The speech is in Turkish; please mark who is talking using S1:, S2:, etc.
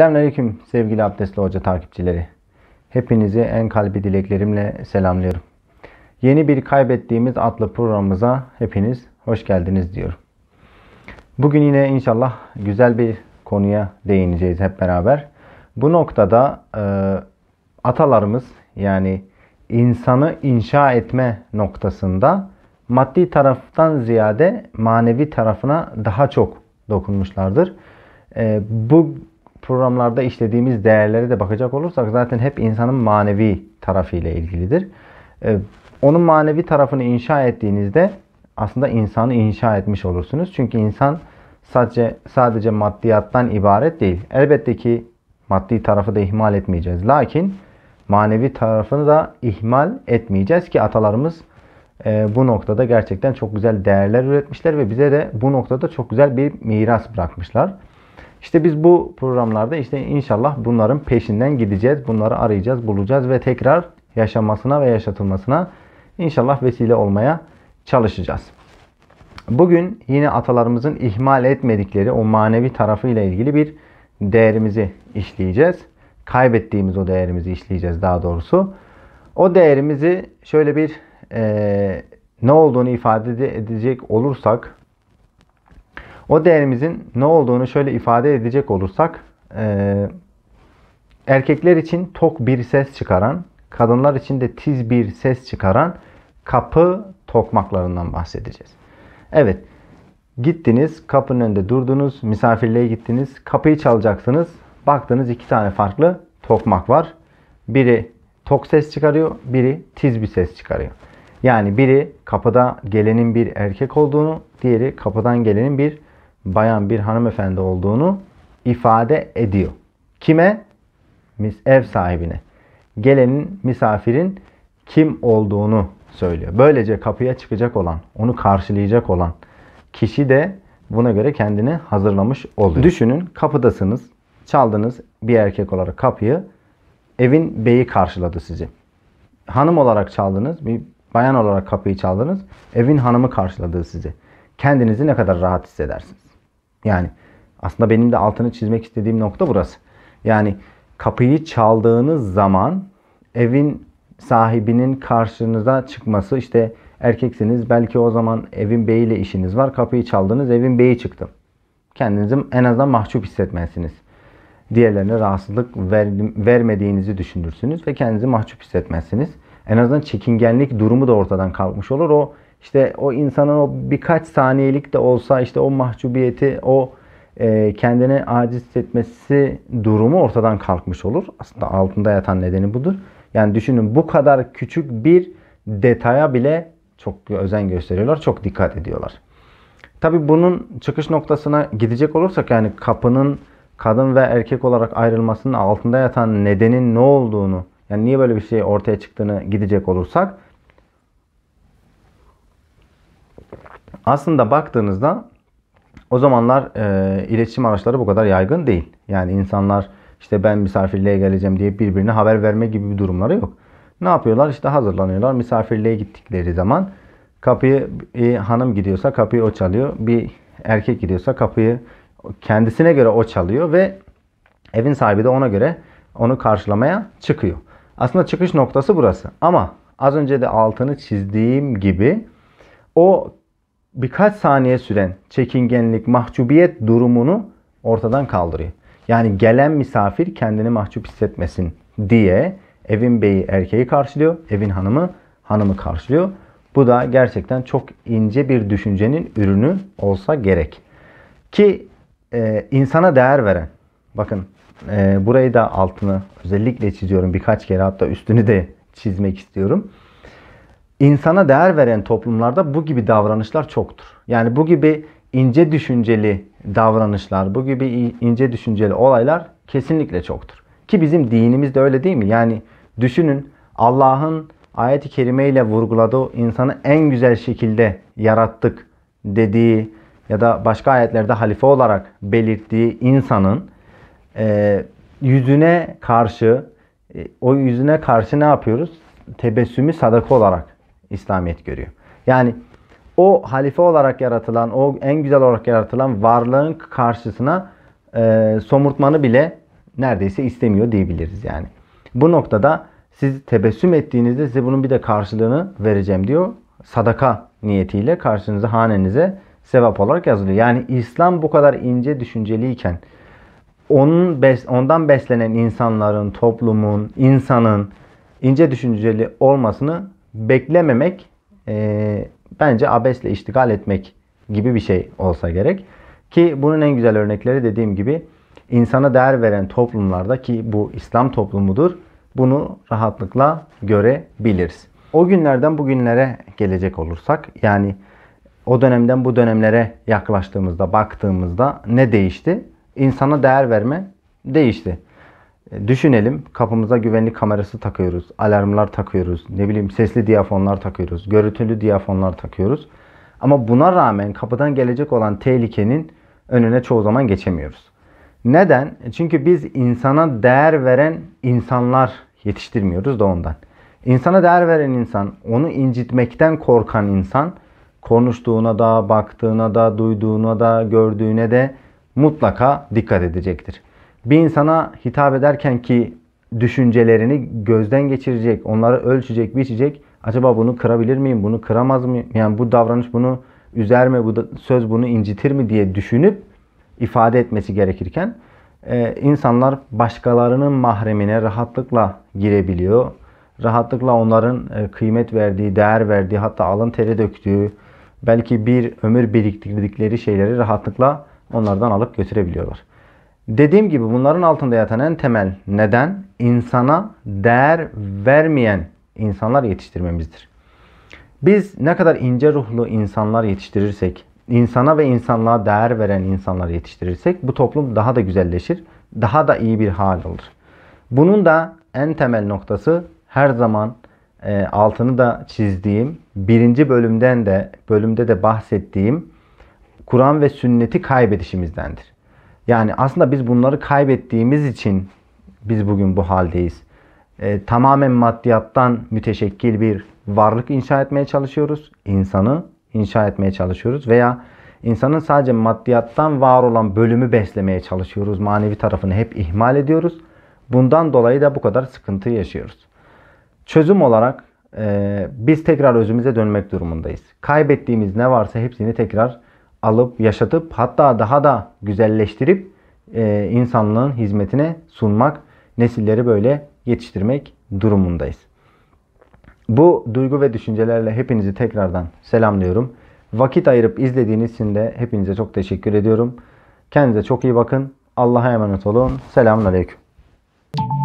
S1: Selamünaleyküm sevgili Abdestli Hoca takipçileri. Hepinizi en kalbi dileklerimle selamlıyorum. Yeni bir kaybettiğimiz adlı programımıza hepiniz hoş geldiniz diyorum. Bugün yine inşallah güzel bir konuya değineceğiz hep beraber. Bu noktada e, atalarımız yani insanı inşa etme noktasında maddi taraftan ziyade manevi tarafına daha çok dokunmuşlardır. E, bu programlarda işlediğimiz değerlere de bakacak olursak zaten hep insanın manevi tarafıyla ilgilidir. E, onun manevi tarafını inşa ettiğinizde aslında insanı inşa etmiş olursunuz. Çünkü insan sadece sadece maddiyattan ibaret değil. Elbette ki maddi tarafı da ihmal etmeyeceğiz. Lakin manevi tarafını da ihmal etmeyeceğiz ki atalarımız e, bu noktada gerçekten çok güzel değerler üretmişler ve bize de bu noktada çok güzel bir miras bırakmışlar. İşte biz bu programlarda işte inşallah bunların peşinden gideceğiz. Bunları arayacağız, bulacağız ve tekrar yaşamasına ve yaşatılmasına inşallah vesile olmaya çalışacağız. Bugün yine atalarımızın ihmal etmedikleri o manevi tarafıyla ilgili bir değerimizi işleyeceğiz. Kaybettiğimiz o değerimizi işleyeceğiz daha doğrusu. O değerimizi şöyle bir e, ne olduğunu ifade edecek olursak o değerimizin ne olduğunu şöyle ifade edecek olursak e, erkekler için tok bir ses çıkaran, kadınlar için de tiz bir ses çıkaran kapı tokmaklarından bahsedeceğiz. Evet gittiniz kapının önünde durdunuz misafirliğe gittiniz kapıyı çalacaksınız baktınız iki tane farklı tokmak var. Biri tok ses çıkarıyor biri tiz bir ses çıkarıyor. Yani biri kapıda gelenin bir erkek olduğunu diğeri kapıdan gelenin bir bayan bir hanımefendi olduğunu ifade ediyor. Kime? Ev sahibine. Gelenin, misafirin kim olduğunu söylüyor. Böylece kapıya çıkacak olan, onu karşılayacak olan kişi de buna göre kendini hazırlamış oluyor. Düşünün kapıdasınız, çaldınız bir erkek olarak kapıyı. Evin beyi karşıladı sizi. Hanım olarak çaldınız, bir bayan olarak kapıyı çaldınız. Evin hanımı karşıladı sizi. Kendinizi ne kadar rahat hissedersiniz? Yani aslında benim de altını çizmek istediğim nokta burası. Yani kapıyı çaldığınız zaman evin sahibinin karşınıza çıkması işte erkeksiniz belki o zaman evin beyiyle işiniz var. Kapıyı çaldınız evin beyi çıktı. Kendinizi en azından mahcup hissetmezsiniz. Diğerlerine rahatsızlık ver, vermediğinizi düşünürsünüz ve kendinizi mahcup hissetmezsiniz en azından çekingenlik durumu da ortadan kalkmış olur. O işte o insanın o birkaç saniyelik de olsa işte o mahcubiyeti, o e, kendini aciz hissetmesi durumu ortadan kalkmış olur. Aslında altında yatan nedeni budur. Yani düşünün bu kadar küçük bir detaya bile çok özen gösteriyorlar, çok dikkat ediyorlar. Tabi bunun çıkış noktasına gidecek olursak yani kapının kadın ve erkek olarak ayrılmasının altında yatan nedenin ne olduğunu yani niye böyle bir şey ortaya çıktığını gidecek olursak. Aslında baktığınızda o zamanlar e, iletişim araçları bu kadar yaygın değil. Yani insanlar işte ben misafirliğe geleceğim diye birbirine haber verme gibi bir durumları yok. Ne yapıyorlar? İşte hazırlanıyorlar. Misafirliğe gittikleri zaman kapıyı e, hanım gidiyorsa kapıyı o çalıyor. Bir erkek gidiyorsa kapıyı kendisine göre o çalıyor ve evin sahibi de ona göre onu karşılamaya çıkıyor. Aslında çıkış noktası burası. Ama az önce de altını çizdiğim gibi o birkaç saniye süren çekingenlik, mahcubiyet durumunu ortadan kaldırıyor. Yani gelen misafir kendini mahcup hissetmesin diye evin beyi erkeği karşılıyor, evin hanımı hanımı karşılıyor. Bu da gerçekten çok ince bir düşüncenin ürünü olsa gerek. Ki e, insana değer veren, bakın e, burayı da altını özellikle çiziyorum birkaç kere hatta üstünü de çizmek istiyorum. İnsana değer veren toplumlarda bu gibi davranışlar çoktur. Yani bu gibi ince düşünceli davranışlar, bu gibi ince düşünceli olaylar kesinlikle çoktur. Ki bizim dinimiz de öyle değil mi? Yani düşünün Allah'ın ayet-i kerimeyle vurguladığı insanı en güzel şekilde yarattık dediği ya da başka ayetlerde halife olarak belirttiği insanın e, yüzüne karşı e, o yüzüne karşı ne yapıyoruz? Tebessümü sadaka olarak İslamiyet görüyor. Yani o halife olarak yaratılan, o en güzel olarak yaratılan varlığın karşısına e, somurtmanı bile neredeyse istemiyor diyebiliriz yani. Bu noktada siz tebessüm ettiğinizde size bunun bir de karşılığını vereceğim diyor. Sadaka niyetiyle karşınıza hanenize sevap olarak yazılıyor. Yani İslam bu kadar ince düşünceliyken, onun bes, ondan beslenen insanların, toplumun, insanın ince düşünceli olmasını beklememek e, bence abesle iştigal etmek gibi bir şey olsa gerek. Ki bunun en güzel örnekleri dediğim gibi insana değer veren toplumlarda ki bu İslam toplumudur bunu rahatlıkla görebiliriz. O günlerden bugünlere gelecek olursak yani o dönemden bu dönemlere yaklaştığımızda baktığımızda ne değişti? insana değer verme değişti. E, düşünelim kapımıza güvenlik kamerası takıyoruz, alarmlar takıyoruz, ne bileyim sesli diyafonlar takıyoruz, görüntülü diyafonlar takıyoruz. Ama buna rağmen kapıdan gelecek olan tehlikenin önüne çoğu zaman geçemiyoruz. Neden? E, çünkü biz insana değer veren insanlar yetiştirmiyoruz da ondan. İnsana değer veren insan, onu incitmekten korkan insan konuştuğuna da, baktığına da, duyduğuna da, gördüğüne de mutlaka dikkat edecektir. Bir insana hitap ederken ki düşüncelerini gözden geçirecek, onları ölçecek, biçecek. Acaba bunu kırabilir miyim? Bunu kıramaz mıyım? Yani bu davranış bunu üzer mi? Bu da, söz bunu incitir mi diye düşünüp ifade etmesi gerekirken e, insanlar başkalarının mahremine rahatlıkla girebiliyor. Rahatlıkla onların e, kıymet verdiği, değer verdiği, hatta alın teri döktüğü, belki bir ömür biriktirdikleri şeyleri rahatlıkla onlardan alıp götürebiliyorlar. Dediğim gibi bunların altında yatan en temel neden insana değer vermeyen insanlar yetiştirmemizdir. Biz ne kadar ince ruhlu insanlar yetiştirirsek, insana ve insanlığa değer veren insanlar yetiştirirsek bu toplum daha da güzelleşir, daha da iyi bir hal olur. Bunun da en temel noktası her zaman e, altını da çizdiğim, birinci bölümden de bölümde de bahsettiğim Kur'an ve sünneti kaybedişimizdendir. Yani aslında biz bunları kaybettiğimiz için biz bugün bu haldeyiz. E, tamamen maddiyattan müteşekkil bir varlık inşa etmeye çalışıyoruz. İnsanı inşa etmeye çalışıyoruz veya insanın sadece maddiyattan var olan bölümü beslemeye çalışıyoruz. Manevi tarafını hep ihmal ediyoruz. Bundan dolayı da bu kadar sıkıntı yaşıyoruz. Çözüm olarak e, biz tekrar özümüze dönmek durumundayız. Kaybettiğimiz ne varsa hepsini tekrar alıp yaşatıp hatta daha da güzelleştirip e, insanlığın hizmetine sunmak, nesilleri böyle yetiştirmek durumundayız. Bu duygu ve düşüncelerle hepinizi tekrardan selamlıyorum. Vakit ayırıp izlediğiniz için de hepinize çok teşekkür ediyorum. Kendinize çok iyi bakın. Allah'a emanet olun. Selamun Aleyküm.